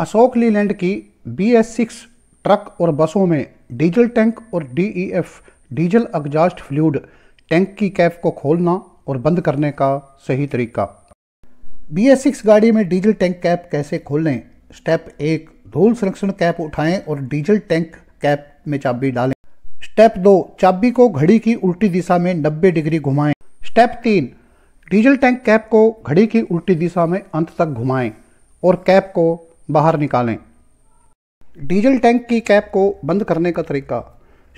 अशोक लीलैंड की B S six truck और बसों में डीजल टैंक और F e diesel exhaust fluid tank की कैप को खोलना और बंद करने का सही तरीका बी एस सिक्स गाड़ी में डीजल टैंक कैप कैसे खोलें स्टेप एक धूल संरक्षण कैप उठाएं और डीजल टैंक कैप में चाबी डालें स्टेप दो चाबी को घड़ी की उल्टी दिशा में 90 डिग्री घुमाएं स्टेप तीन डीजल टैंक कैप को घड़ी की उल्टी दिशा में अंत तक घुमाएं और कैप को बाहर निकालें डीजल टैंक की कैप को बंद करने का तरीका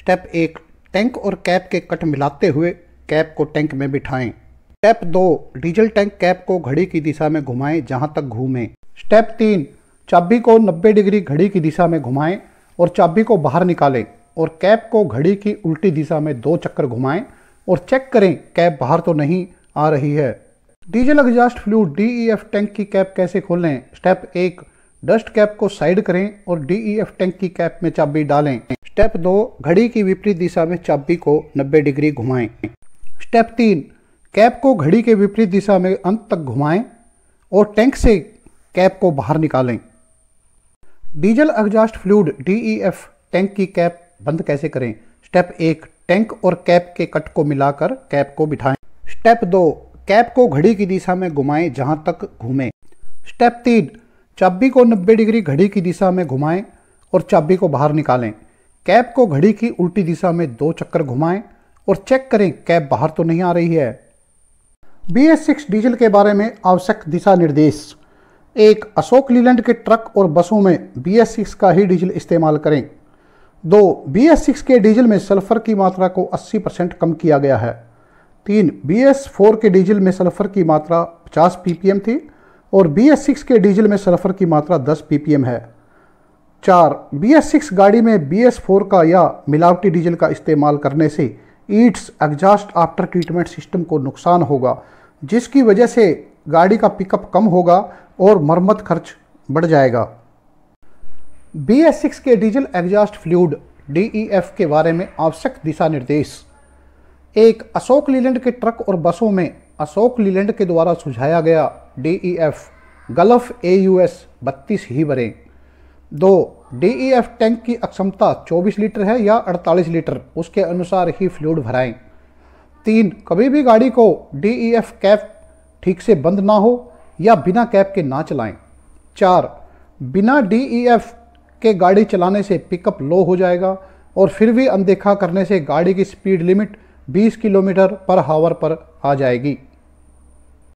स्टेप एक टैंक और कैप के कट मिलाते हुए कैप को टैंक में बिठाएं स्टेप दो डीजल टैंक कैप को घड़ी की दिशा में घुमाएं जहां तक घूमें स्टेप तीन चाबी को 90 डिग्री घड़ी की दिशा में घुमाएं और चाबी को बाहर निकालें और कैप को घड़ी की उल्टी दिशा में दो चक्कर घुमाएं और चेक करें कैप बाहर तो नहीं आ रही है diesel exhaust fluid tank की कैप कैसे खोलें स्टेप एक डस्ट कैप को साइड करें और डीईएफ e टैंक की कैप में चाबी डालें स्टेप दो घड़ी की विपरीत दिशा में चाबी को 90 डिग्री घुमाएं स्टेप तीन कैप को घड़ी के विपरीत दिशा में अंत तक घुमाएं और टैंक से कैप को बाहर निकालें diesel exhaust fluid DEF e tank की कैप बंद कैसे करें स्टेप एक टैंक और कैप के कट को मिलाकर कैप को बिठाएं स्टेप दो कैप को घड़ी की दिशा में घुमाएं जहां तक घूमे स्टेप तीन चाबी को 90 डिग्री घड़ी की दिशा में घुमाएं और चाबी को बाहर निकालें कैप को घड़ी की उल्टी दिशा में दो चक्कर घुमाएं और चेक करें कैप बाहर तो नहीं आ रही है बी एस सिक्स डीजल के बारे में आवश्यक दिशा निर्देश एक अशोक लीलैंड के ट्रक और बसों में बी एस सिक्स का ही डीजल इस्तेमाल करें दो बी एस सिक्स के डीजल में सल्फर की मात्रा को 80 परसेंट कम किया गया है तीन बी एस फोर के डीजल में सल्फर की मात्रा 50 पीपीएम थी और बी एस सिक्स के डीजल में सल्फर की मात्रा 10 एम है चार बी एस सिक्स गाड़ी में बी एस फोर का या मिलावटी डीजल का इस्तेमाल करने से its exhaust after treatment system को नुकसान होगा जिसकी वजह से गाड़ी का पिकअप कम होगा और मरम्मत खर्च बढ़ जाएगा बी एस सिक्स के diesel exhaust fluid D F e के बारे में आवश्यक दिशा निर्देश एक अशोक लीलैंड के ट्रक और बसों में अशोक लीलैंड के द्वारा सुझाया गया D E F Gulf A U S बत्तीस ही भरें दो डी ई एफ टैंक की अक्षमता 24 लीटर है या 48 लीटर उसके अनुसार ही फ्लूड भराएं तीन कभी भी गाड़ी को डी ई एफ कैप ठीक से बंद ना हो या बिना कैप के ना चलाएं चार बिना डी ई एफ के गाड़ी चलाने से पिकअप लो हो जाएगा और फिर भी अनदेखा करने से गाड़ी की स्पीड लिमिट 20 किलोमीटर पर हावर पर आ जाएगी